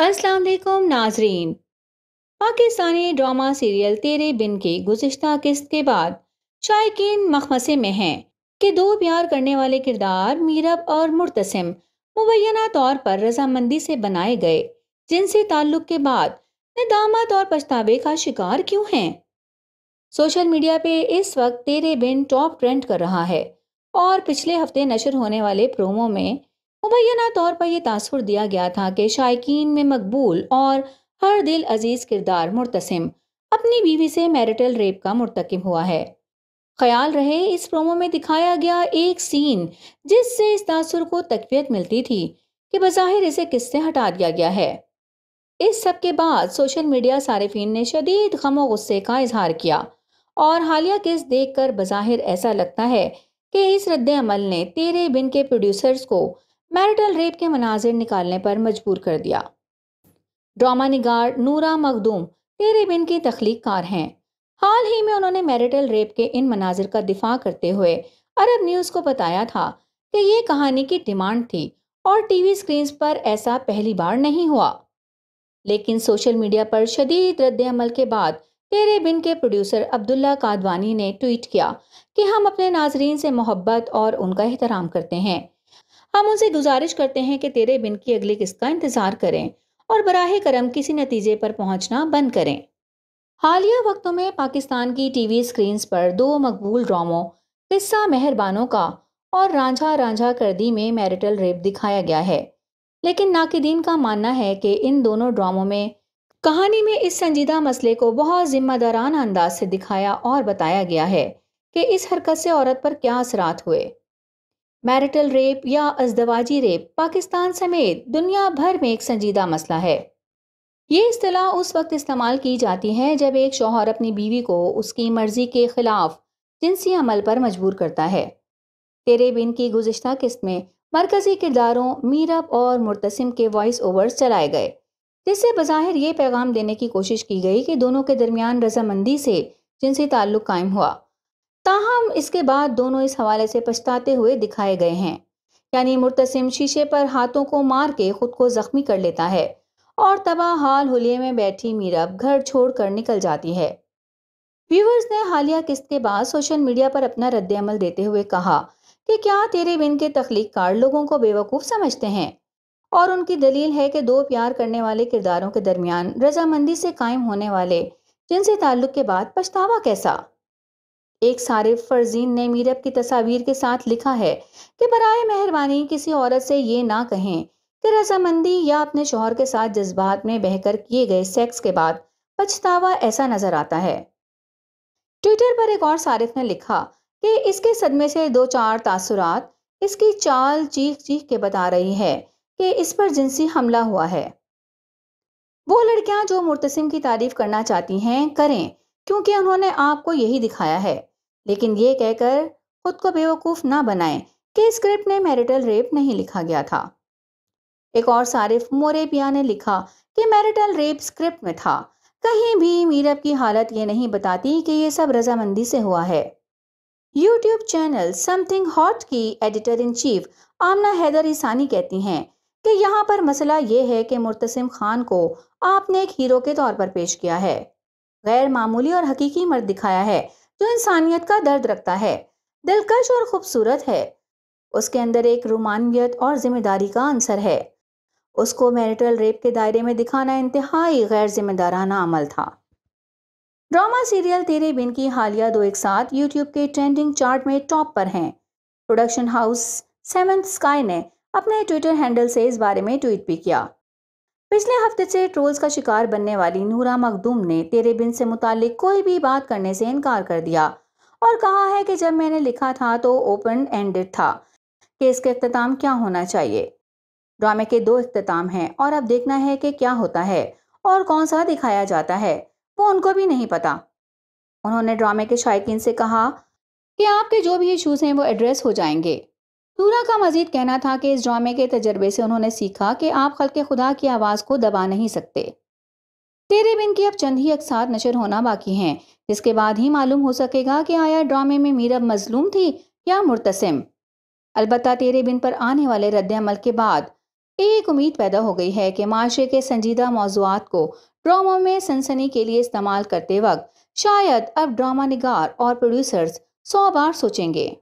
अस्सलाम नाजरीन Pakistani drama serial तेरे बिन की गुज्तर किस्त के बाद शायक मखमसे में हैं कि दो प्यार करने वाले किरदार मीरब और मुर्तसम मुबैना तौर पर रजामंदी से बनाए गए जिनसे ताल्लुक के बाद निदामत और पछतावे का शिकार क्यों हैं सोशल मीडिया पे इस वक्त तेरे बिन टॉप ट्रेंड कर रहा है और पिछले हफ्ते नशर होने वाले प्रोमो में मुबैना तौर पर यह तासुर दिया गया था कि शायकीन में मकबूल और हर दिल अजीज किरदार मुर्तसिम अपनी बीवी से मैरिटल रेप का मुर्तकब हुआ है ख्याल रहे इस प्रोमो में दिखाया गया एक सीन जिससे इस तासुर को तकबीयत मिलती थी कि बज़ाहिर इसे किससे हटा दिया गया है इस सब के बाद सोशल मीडिया सार्फिन ने शदीद गम व गुस्से का इजहार किया और हालिया केस देख कर बज़ाहिर ऐसा लगता है कि इस रद्द अमल ने तेरे बिन के प्रोड्यूसर्स को मैरिटल रेप के मनाजिर निकालने पर मजबूर कर दिया ड्रामा निगार नूरा मखदूम तेरे बिन की कार हैं हाल ही में उन्होंने मैरिटल रेप के इन मनाजिर का दिफा करते हुए अरब न्यूज़ को बताया था कि ये कहानी की डिमांड थी और टीवी स्क्रीन पर ऐसा पहली बार नहीं हुआ लेकिन सोशल मीडिया पर शदीद रद्द के बाद तेरे बिन के प्रोड्यूसर अब्दुल्ला कादवानी ने ट्वीट किया कि हम अपने नाजरीन से मोहब्बत और उनका एहतराम करते हैं हम उनसे गुजारिश करते हैं कि तेरे बिन की अगली किस्त का इंतज़ार करें और बराह करम किसी नतीजे पर पहुंचना बंद करें हालिया वक्तों में पाकिस्तान की टीवी स्क्रीन्स पर दो मकबूल ड्रामों किस्सा मेहरबानों का और रांझा रांझा करदी में मैरिटल रेप दिखाया गया है लेकिन नाकिदीन का मानना है कि इन दोनों ड्रामों में कहानी में इस संजीदा मसले को बहुत जिम्मेदाराना अंदाज से दिखाया और बताया गया है कि इस हरकत से औरत पर क्या असरात हुए मैरिटल रेप या अजदवाजी रेप पाकिस्तान समेत दुनिया भर में एक संजीदा मसला है ये अतलाह उस वक्त इस्तेमाल की जाती है जब एक शौहर अपनी बीवी को उसकी मर्जी के खिलाफ जिनसी अमल पर मजबूर करता है तेरे बिन की गुजशत किस्त में मरकजी किरदारों मीरब और मुतसम के वॉइस ओवर्स चलाए गए जिससे बज़ाहिर ये पैगाम देने की कोशिश की गई कि दोनों के दरमियान रजामंदी से जिनसी ताल्लुक कायम हुआ ताहम इसके बाद दोनों इस हवाले से पछताते हुए दिखाए गए हैं यानी मुर्तसिम शीशे पर हाथों को मार के खुद को जख्मी कर लेता है और तबाह हाल हुलिये में बैठी मीरब घर छोड़ कर निकल जाती है व्यूवर्स ने हालिया किस्त के बाद सोशल मीडिया पर अपना रद्दमल देते हुए कहा कि क्या तेरे बिन के तख्लीकार लोगों को बेवकूफ़ समझते हैं और उनकी दलील है कि दो प्यार करने वाले किरदारों के दरमियान रजामंदी से कायम होने वाले जिनसे ताल्लुक़ के बाद पछतावा कैसा एक सारे फर्जीन ने मीरब की तस्वीर के साथ लिखा है कि बरए मेहरबानी किसी औरत से ये ना कहें कि रजामंदी या अपने शोहर के साथ जज्बात में बहकर किए गए सेक्स के बाद पछतावा ऐसा नजर आता है ट्विटर पर एक और सारिफ ने लिखा कि इसके सदमे से दो चार तासुरात इसकी चाल चीख चीख के बता रही है कि इस पर जिनसी हमला हुआ है वो लड़कियां जो मुर्तसिम की तारीफ करना चाहती हैं करें क्योंकि उन्होंने आपको यही दिखाया है लेकिन ये कहकर खुद को बेवकूफ़ ना बनाएं कि स्क्रिप्ट में मैरिटल रेप नहीं लिखा गया था एक और सारिफ मोरेबिया ने लिखा कि मैरिटल रेप स्क्रिप्ट में था कहीं भी मीरब की हालत ये नहीं बताती कि ये सब रजामंदी से हुआ है यूट्यूब चैनल समथिंग हॉट की editor in chief Amna Haider Isani कहती हैं कि यहाँ पर मसला ये है कि मुर्तसिम खान को आपने एक हीरो के तौर पर पेश किया है गैर मामूली और हकीकी मर्द दिखाया है जो तो इंसानियत का दर्द रखता है दिलकश और खूबसूरत है उसके अंदर एक रोमानियत और जिम्मेदारी का आंसर है उसको मैरिटल रेप के दायरे में दिखाना इंतहाई गैर जिम्मेदाराना अमल था ड्रामा सीरियल तेरे बिन की हालिया दो एक साथ यूट्यूब के ट्रेंडिंग चार्ट में टॉप पर हैं प्रोडक्शन हाउस सेवन स्काई ने अपने ट्विटर हैंडल से इस बारे में ट्वीट भी किया पिछले हफ्ते से ट्रोल्स का शिकार बनने वाली नूरा मखदूम ने तेरे बिन से मुतालिक कोई भी बात करने से इनकार कर दिया और कहा है कि जब मैंने लिखा था तो ओपन एंडेड था कि इसका अख्ताम क्या होना चाहिए ड्रामे के दो अख्ताम हैं और अब देखना है कि क्या होता है और कौन सा दिखाया जाता है वो उनको भी नहीं पता उन्होंने ड्रामे के शायक से कहा कि आपके जो भी इशूज़ हैं वो एड्रेस हो जाएंगे नूरा का मजीद कहना था कि इस ड्रामे के तजर्बे से उन्होंने सीखा कि आप खल के खुदा की आवाज़ को दबा नहीं सकते तेरे बिन की अब चंद ही अकसार नशर होना बाकी हैं जिसके बाद ही मालूम हो सकेगा कि आया ड्रामे में मीरब मजलूम थी या मुर्तसिम अलबत् तेरे बिन पर आने वाले रद्दमल के बाद एक उम्मीद पैदा हो गई है कि माशरे के संजीदा मौजूद को ड्रामों में सनसनी के लिए इस्तेमाल करते वक्त शायद अब ड्रामा निगार और प्रोड्यूसर्स सौ बार सोचेंगे